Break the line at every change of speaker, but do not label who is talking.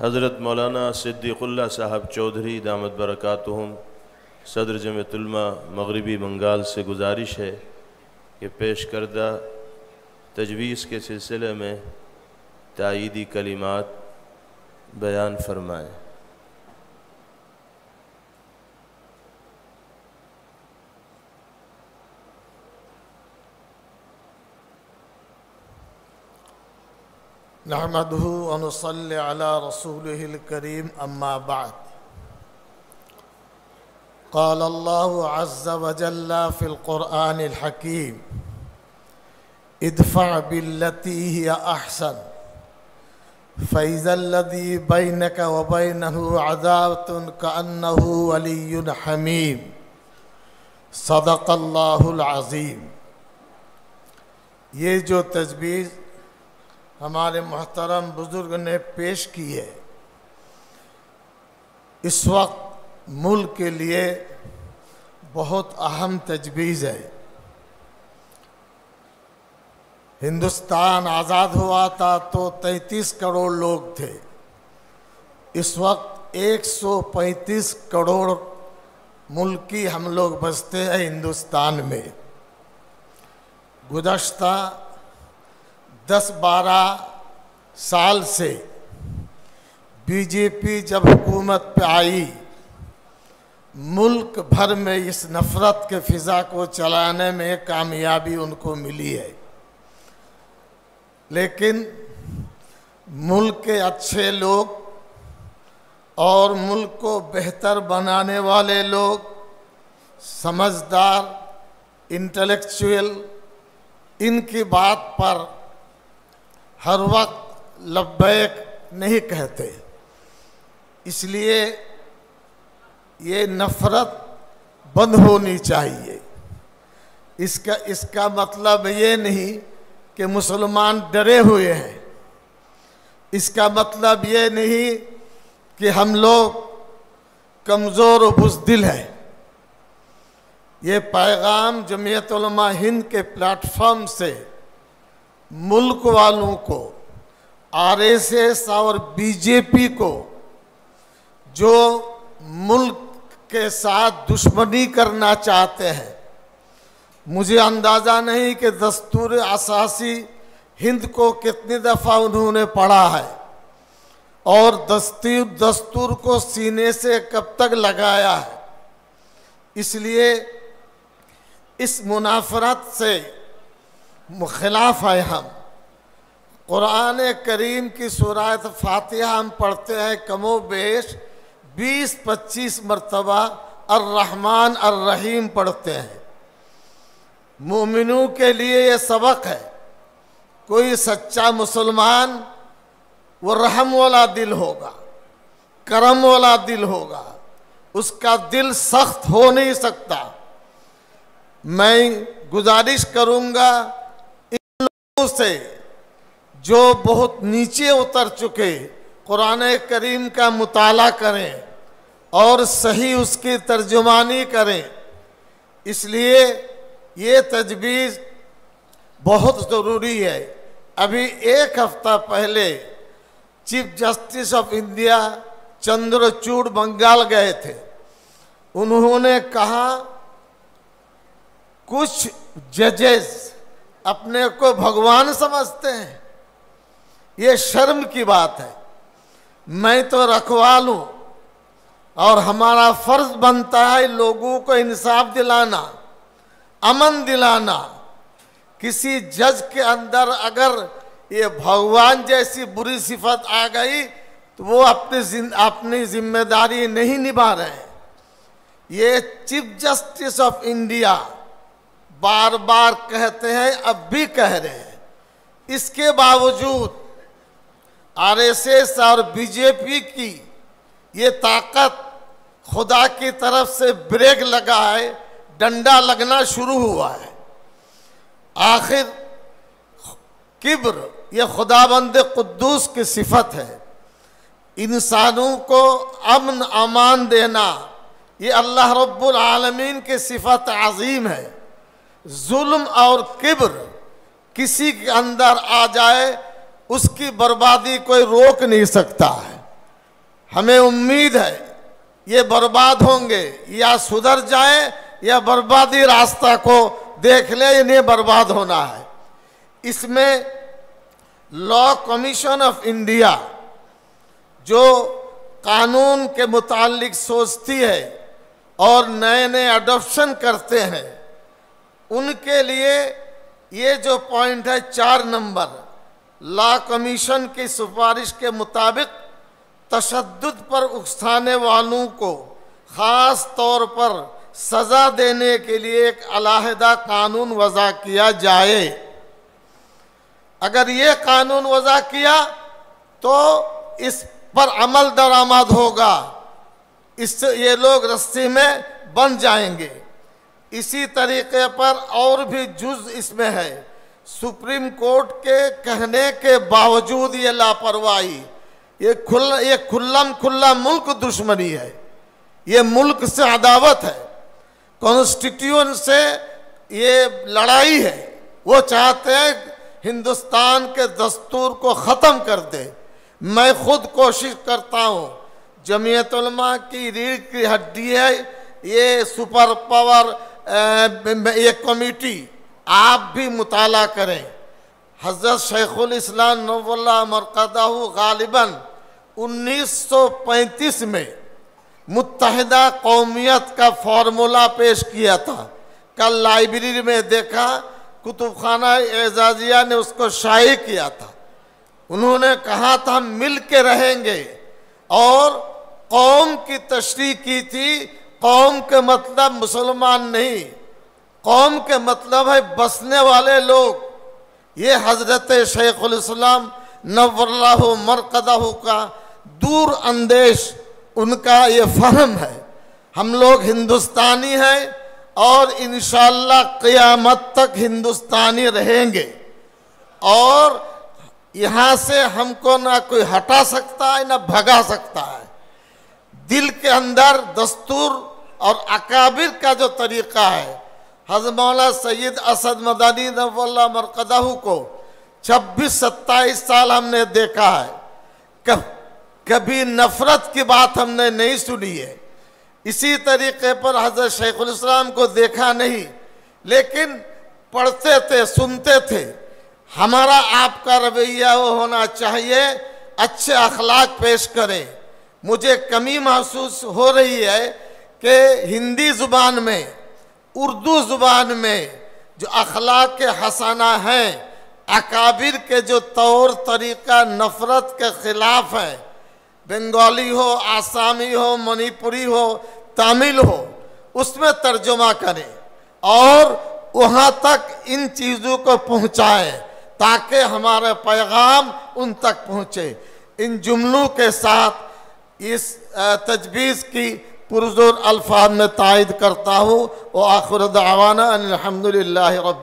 حضرت مولانا صدیق اللہ صاحب چودھری دامت برکاتہم صدر جمع علماء مغربی بنگال سے گزارش ہے کہ پیش کردہ تجویز کے سلسلے میں تائیدی کلمات بیان فرمائیں نحمده ونصلي على رسوله الكريم أما بعد قال الله عز وجل في القرآن الحكيم ادفع بالتي هي أحسن فإذا الذي بينك وبينه کا كأنه ولي حميم صدق اللّہ عظیم یہ جو تجویز ہمارے محترم بزرگ نے پیش کی ہے اس وقت ملک کے لیے بہت اہم تجویز ہے ہندوستان آزاد ہوا تھا تو تینتیس کروڑ لوگ تھے اس وقت ایک سو پینتیس کروڑ ملکی ہم لوگ بستے ہیں ہندوستان میں گزشتہ دس بارہ سال سے بی جے پی جب حکومت پہ آئی ملک بھر میں اس نفرت کے فضا کو چلانے میں کامیابی ان کو ملی ہے لیکن ملک کے اچھے لوگ اور ملک کو بہتر بنانے والے لوگ سمجھدار انٹلیکچوئل ان کی بات پر ہر وقت لبیک نہیں کہتے اس لیے یہ نفرت بند ہونی چاہیے اس کا اس کا مطلب یہ نہیں کہ مسلمان ڈرے ہوئے ہیں اس کا مطلب یہ نہیں کہ ہم لوگ کمزور و بزدل ہیں یہ پیغام جمعیت علماء ہند کے پلیٹ فارم سے ملک والوں کو آر ایس ایس اور بی جے پی کو جو ملک کے ساتھ دشمنی کرنا چاہتے ہیں مجھے اندازہ نہیں کہ دستور اساسی ہند کو کتنی دفعہ انہوں نے پڑھا ہے اور دستی دستور کو سینے سے کب تک لگایا ہے اس لیے اس منافرت سے خلاف ہے ہم قرآن کریم کی سورایت فاتحہ ہم پڑھتے ہیں کم و بیش بیس پچیس مرتبہ الرحمن الرحیم پڑھتے ہیں مومنوں کے لیے یہ سبق ہے کوئی سچا مسلمان وہ رحم والا دل ہوگا کرم والا دل ہوگا اس کا دل سخت ہو نہیں سکتا میں گزارش کروں گا سے جو بہت نیچے اتر چکے قرآن کریم کا مطالعہ کریں اور صحیح اس کی ترجمانی کریں اس لیے یہ تجویز بہت ضروری ہے ابھی ایک ہفتہ پہلے chief justice of India Chandrachud Bengal گئے تھے انہوں نے کہا کچھ ججز اپنے کو بھگوان سمجھتے ہیں یہ شرم کی بات ہے میں تو رکھوالوں اور ہمارا فرض بنتا ہے لوگوں کو انصاف دلانا امن دلانا کسی جج کے اندر اگر یہ بھگوان جیسی بری صفت آ گئی تو وہ اپنی اپنی ذمہ داری نہیں نبھا رہے یہ چیف جسٹس آف انڈیا بار بار کہتے ہیں اب بھی کہہ رہے ہیں اس کے باوجود آر ایس ایس اور بی جے پی کی یہ طاقت خدا کی طرف سے بریک لگا ہے ڈنڈا لگنا شروع ہوا ہے آخر کبر یہ خدا بند قدوس کی صفت ہے انسانوں کو امن امان دینا یہ اللہ رب العالمین کی صفت عظیم ہے ظلم اور قبر کسی کے اندر آ جائے اس کی بربادی کوئی روک نہیں سکتا ہے ہمیں امید ہے یہ برباد ہوں گے یا سدھر جائیں یا بربادی راستہ کو دیکھ لیں انہیں برباد ہونا ہے اس میں لا کمیشن آف انڈیا جو قانون کے متعلق سوچتی ہے اور نئے نئے اڈاپشن کرتے ہیں ان کے لیے یہ جو پوائنٹ ہے چار نمبر لا کمیشن کی سفارش کے مطابق تشدد پر اکسانے والوں کو خاص طور پر سزا دینے کے لیے ایک علاحدہ قانون وضع کیا جائے اگر یہ قانون وضع کیا تو اس پر عمل درآمد ہوگا اس سے یہ لوگ رسی میں بن جائیں گے اسی طریقے پر اور بھی جز اس میں ہے سپریم کورٹ کے کہنے کے باوجود یہ لاپرواہی ہے یہ ملک سے عداوت ہے سے یہ لڑائی ہے وہ چاہتے ہیں ہندوستان کے دستور کو ختم کر دے میں خود کوشش کرتا ہوں جمعیت علماء کی ریڑھ کی ہڈی ہے یہ سپر پاور یہ کمیٹی آپ بھی مطالعہ کریں حضرت شیخ الاسلام نو اللہ مرکزہ غالباً انیس سو پینتیس میں متحدہ قومیت کا فارمولہ پیش کیا تھا کل لائبریری میں دیکھا کتب خانہ اعزازیہ نے اس کو شائع کیا تھا انہوں نے کہا تھا ہم مل کے رہیں گے اور قوم کی تشریح کی تھی قوم کے مطلب مسلمان نہیں قوم کے مطلب ہے بسنے والے لوگ یہ حضرت شیخ علیہ السلام نور اللہ ہو کا دور اندیش ان کا یہ فہم ہے ہم لوگ ہندوستانی ہیں اور انشاءاللہ قیامت تک ہندوستانی رہیں گے اور یہاں سے ہم کو نہ کوئی ہٹا سکتا ہے نہ بھگا سکتا ہے دل کے اندر دستور اور اکابر کا جو طریقہ ہے حضرت مولا سید اسد مدنی کو چھبیس ستائیس سال ہم نے دیکھا ہے کبھی نفرت کی بات ہم نے نہیں سنی ہے اسی طریقے پر حضرت شیخ الاسلام کو دیکھا نہیں لیکن پڑھتے تھے سنتے تھے ہمارا آپ کا رویہ وہ ہونا چاہیے اچھے اخلاق پیش کریں مجھے کمی محسوس ہو رہی ہے کہ ہندی زبان میں اردو زبان میں جو اخلاق حسانہ ہیں اکابر کے جو طور طریقہ نفرت کے خلاف ہیں بنگالی ہو آسامی ہو منی پوری ہو تامل ہو اس میں ترجمہ کریں اور وہاں تک ان چیزوں کو پہنچائیں تاکہ ہمارے پیغام ان تک پہنچے ان جملوں کے ساتھ اس تجویز کی پرزور الفاظ میں تائید کرتا ہوں وہ آخر دعوانا ان الحمدللہ رب